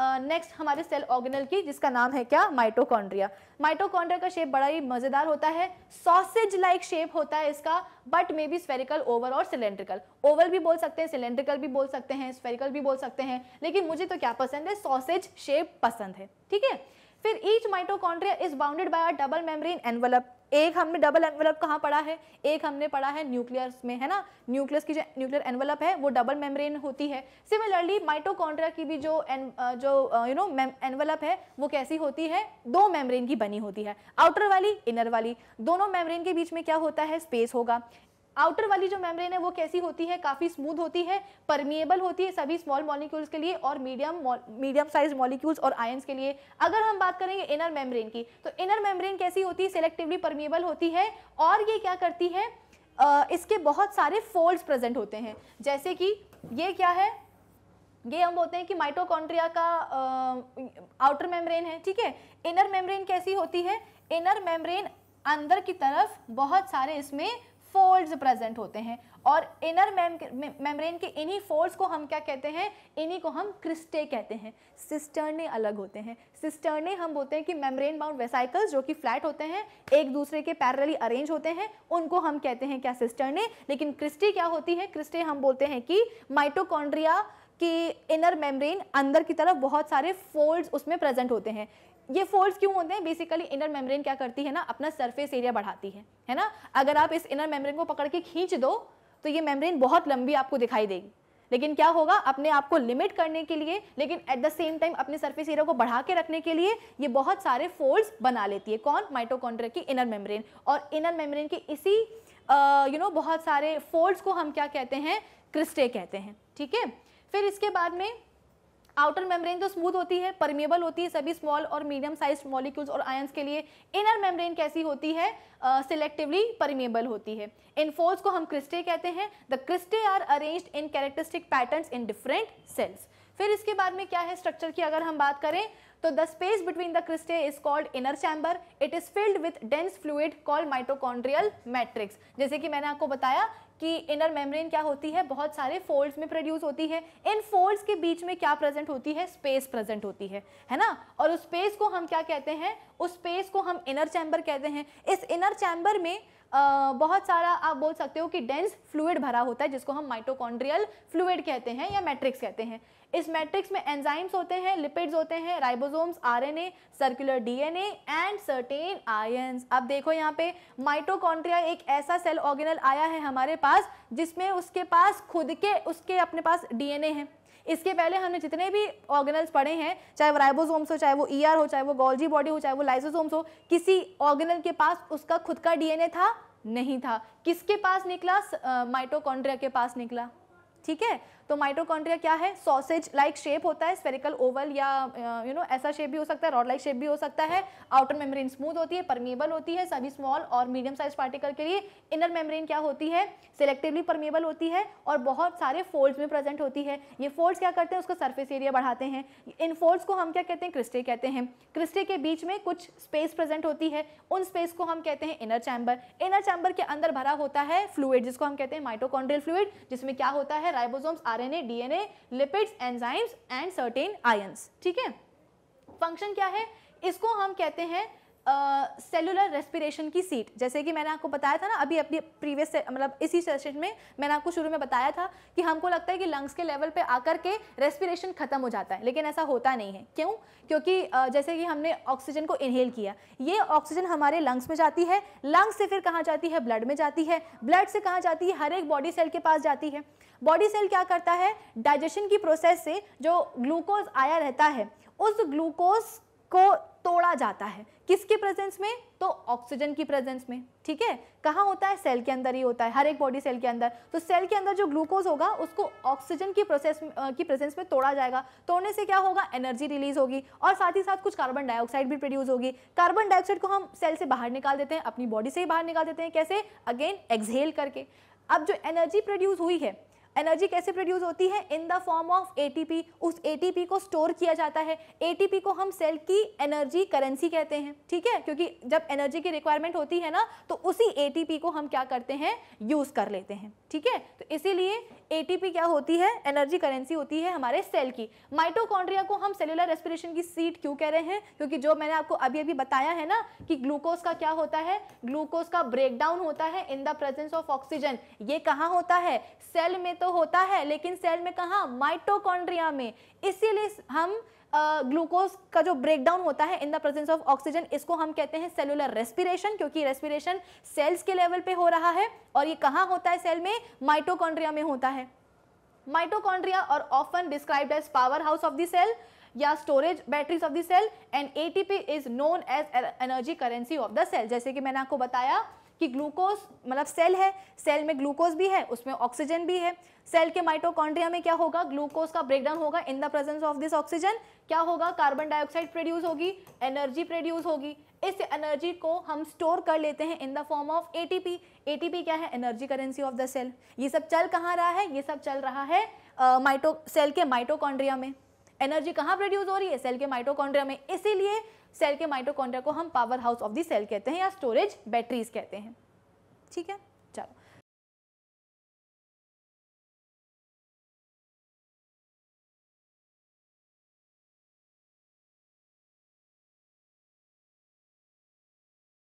next uh, हमारे cell organelle की जिसका नाम है क्या माइटोकॉन्ड्रिया माइटोकॉन्ड्रिया का शेप बड़ा ही मजेदार होता है सॉसेज लाइक शेप होता है इसका but may be spherical oval और सिलेंड्रिकल ओवल भी बोल सकते हैं सिलेंड्रिकल भी बोल सकते हैं स्फेरिकल भी बोल सकते हैं लेकिन मुझे तो क्या पसंद है सॉसेज शेप पसंद है ठीक है फिर each mitochondria is bounded by a double membrane envelope एक हमने डबल एनवलप कहाँ पढ़ा है एक हमने पढ़ा है न्यूक्लियस में है ना न्यूक्लियस की जो न्यूक्लियर एनवलप है वो डबल मेम्ब्रेन होती है सिमिलरली माइटोकॉन्ड्रिया की भी जो एन, जो यू नो एनवलप है वो कैसी होती है दो मेम्ब्रेन की बनी होती है आउटर वाली इनर वाली दोनों मेम्ब्रेन के बीच में क्या होता है स्पेस होगा आउटर वाली जो मेम्ब्रेन है वो कैसी होती है काफ़ी स्मूथ होती है परमिएबल होती है सभी स्मॉल मॉलिक्यूल्स के लिए और मीडियम मीडियम साइज मॉलिक्यूल्स और आयंस के लिए अगर हम बात करेंगे इनर मेम्ब्रेन की तो इनर मेम्ब्रेन कैसी होती है सेलेक्टिवली परमिएबल होती है और ये क्या करती है आ, इसके बहुत सारे फोल्ड्स प्रेजेंट होते हैं जैसे कि ये क्या है ये हम बोलते हैं कि माइटोकॉन्ट्रिया का आ, आउटर मेम्ब्रेन है ठीक है इनर मेम्ब्रेन कैसी होती है इनर मेम्ब्रेन अंदर की तरफ बहुत सारे इसमें फोल्ड्स प्रेजेंट होते हैं और इनर मेम्ब्रेन के इन्हीं फोल्ड्स को हम क्या कहते हैं इन्हीं को हम क्रिस्टे कहते हैं सिस्टर्ने अलग होते हैं सिस्टर्ने हम बोलते हैं कि मेम्ब्रेन बाउंड वेसाइकल्स जो कि फ्लैट होते हैं एक दूसरे के पैरली अरेंज होते हैं उनको हम कहते हैं क्या सिस्टर्ने लेकिन क्रिस्टे क्या होती है क्रिस्टे हम बोलते हैं कि माइटोकॉन्ड्रिया कि इनर मेम्ब्रेन अंदर की तरफ बहुत सारे फोल्ड्स उसमें प्रेजेंट होते हैं ये फोल्ड्स क्यों होते हैं बेसिकली इनर मेम्ब्रेन क्या करती है ना अपना सरफेस एरिया बढ़ाती है है ना अगर आप इस इनर मेम्ब्रेन को पकड़ के खींच दो तो ये मेम्ब्रेन बहुत लंबी आपको दिखाई देगी लेकिन क्या होगा अपने आप को लिमिट करने के लिए लेकिन एट द सेम टाइम अपने सरफेस एरिया को बढ़ा के रखने के लिए ये बहुत सारे फोल्ड्स बना लेती है कौन माइटोकॉन्ड्रिया की इनर मेम्ब्रेन और इनर मेम्ब्रेन के इसी यू नो you know, बहुत सारे फोल्ड्स को हम क्या कहते हैं क्रिस्टे कहते हैं ठीक है फिर इसके बाद में आउटर मेम्ब्रेन जो स्मूथ होती है परमेबल होती है सभी स्मॉल और मीडियम साइज मॉलिक्यूल्स और आयंस के लिए इनर मेम्ब्रेन कैसी होती है सिलेक्टिवली uh, परमेबल होती है इन फोल्स को हम क्रिस्टे कहते हैं the cristae are arranged in characteristic patterns in different cells फिर इसके बाद में क्या है स्ट्रक्चर की अगर हम बात करें तो the space between the cristae is called inner chamber it is filled with dense fluid called mitochondrial matrix जैसे कि मैंने आपको बताया कि इनर मेम्ब्रेन क्या होती है बहुत सारे फोल्ड्स में प्रोड्यूस होती है इन फोल्ड्स के बीच में क्या प्रेजेंट होती है स्पेस प्रेजेंट होती है है ना और उस स्पेस को हम क्या कहते हैं उस स्पेस को हम इनर चैम्बर कहते हैं इस इनर चैम्बर में बहुत सारा आप बोल सकते हो कि डेंस फ्लूड भरा होता है जिसको हम माइटोकॉन्ड्रियल फ्लूड कहते हैं या मैट्रिक्स कहते हैं इस मैट्रिक्स में एंजाइम्स होते हैं लिपिड्स होते हैं ribosomes RNA circular DNA and certain ions अब देखो यहाँ पे माइटोकॉन्ड्रिया एक ऐसा सेल ऑर्गेनल आया है हमारे पास जिसमें उसके पास खुद के उसके अपने पास डीएनए है इसके पहले हमने जितने भी ऑर्गेनल्स पढ़े हैं चाहे वो राइबोसोम्स हो चाहे वो ईआर e ER हो चाहे वो गोल्जी बॉडी हो चाहे वो लाइसोसोम्स हो किसी ऑर्गेनल के पास उसका खुद का डीएनए था नहीं था किसके पास निकला माइटोकॉन्ड्रिया के पास निकला ठीक है तो माइट्रोकॉन्ड्रिया क्या है सॉसेज लाइक शेप होता है स्पेरिकल ओवल या यू नो ऐसा शेप भी हो सकता है रॉड लाइक शेप भी हो सकता है आउटर मेम्ब्रेन स्मूथ होती है परमेबल होती है सभी स्मॉल और मीडियम साइज पार्टिकल के लिए इनर मेम्ब्रेन क्या होती है सिलेक्टिवली परमेबल होती है और बहुत सारे फोल्ड्स में प्रेजेंट होती है ये फोल्ड्स क्या करते हैं उसका सर्फेस एरिया बढ़ाते हैं इन फोल्ड्स को हम क्या कहते हैं क्रिस्टे कहते हैं क्रिस्टे के बीच में कुछ स्पेस प्रेजेंट होती है उन स्पेस को हम कहते हैं इनर चैम्बर इनर चैम्बर के अंदर भरा होता है फ्लूड जिसको हम कहते हैं माइट्रोकॉन्ड्रियल फ्लूड जिसमें क्या होता है ribosomes RNA, DNA, lipids enzymes and certain ions ठीक है फंक्शन क्या है इसको हम कहते हैं सेलुलर रेस्पिरेशन की सीट जैसे कि मैंने आपको बताया था ना अभी अपनी प्रीवियस मतलब इसी सेशन में मैंने आपको शुरू में बताया था कि हमको लगता है कि लंग्स के लेवल पे आकर के रेस्पिरेशन खत्म हो जाता है लेकिन ऐसा होता नहीं है क्यों क्योंकि uh, जैसे कि हमने ऑक्सीजन को इनहेल किया ये ऑक्सीजन हमारे लंग्स में जाती है लंग्स से फिर कहाँ जाती है ब्लड में जाती है ब्लड से कहाँ जाती है हर एक बॉडी सेल के पास जाती है बॉडी सेल क्या करता है डाइजेशन की प्रोसेस से जो ग्लूकोज आया रहता है उस ग्लूकोज को तोड़ा जाता है किसके प्रेजेंस में तो ऑक्सीजन की प्रेजेंस में ठीक है कहाँ होता है सेल के अंदर ही होता है हर एक बॉडी सेल के अंदर तो सेल के अंदर जो ग्लूकोज होगा उसको ऑक्सीजन की प्रोसेस की प्रेजेंस में तोड़ा जाएगा तोड़ने से क्या होगा एनर्जी रिलीज होगी और साथ ही साथ कुछ कार्बन डाइऑक्साइड भी प्रोड्यूस होगी कार्बन डाइऑक्साइड को हम सेल से बाहर निकाल देते हैं अपनी बॉडी से ही बाहर निकाल देते हैं कैसे अगेन एक्सहेल करके अब जो एनर्जी प्रोड्यूस हुई है एनर्जी कैसे प्रोड्यूस होती है in the form of ATP उस एटीपी को स्टोर किया जाता है एटीपी को हम सेल की एनर्जी करेंसी कहते हैं ठीक है क्योंकि जब एनर्जी की रिक्वायरमेंट होती है ना तो उसी एटीपी को हम क्या करते हैं यूज़ कर लेते हैं ठीक है तो इसीलिए एटीपी क्या होती है एनर्जी करेंसी होती है हमारे सेल की माइटोकॉन्ड्रिया को हम सेलुलर रेस्पिरेशन की सीट क्यों कह रहे हैं क्योंकि जो मैंने आपको अभी अभी बताया है ना कि ग्लूकोज का क्या होता है ग्लूकोज का ब्रेकडाउन होता है in the presence of oxygen ये कहाँ होता है सेल में तो होता है लेकिन सेल में कहाँ माइटोकॉन्ड्रिया में इसीलिए हम ग्लूकोज uh, का जो ब्रेकडाउन होता है in the presence of oxygen इसको हम कहते हैं सेलुलर रेस्पिरेशन क्योंकि रेस्पिरेशन सेल्स के लेवल पे हो रहा है और ये कहाँ होता है सेल में माइटोकॉन्ड्रिया में होता है माइटोकॉन्ड्रिया और often describe as power house of the cell या storage batteries of the cell and ATP is known as energy currency of the cell जैसे कि मैंने आपको बताया कि ग्लूकोज मतलब सेल है सेल में ग्लूकोज भी है उसमें ऑक्सीजन भी है सेल के माइटोकॉन्ड्रिया में क्या होगा ग्लूकोज का ब्रेकडाउन होगा in the presence of this oxygen क्या होगा कार्बन डाइऑक्साइड प्रोड्यूस होगी एनर्जी प्रोड्यूस होगी इस एनर्जी को हम स्टोर कर लेते हैं in the form of ATP ATP क्या है energy currency of the cell ये सब चल कहाँ रहा है ये सब चल रहा है माइटो uh, सेल के माइटोकॉन्ड्रिया में एनर्जी कहाँ प्रोड्यूस हो रही है सेल के माइटोकॉन्ड्रिया में इसीलिए सेल के माइटोकॉन्ड्रिया को हम power house of the cell कहते हैं या स्टोरेज बैटरीज कहते हैं ठीक है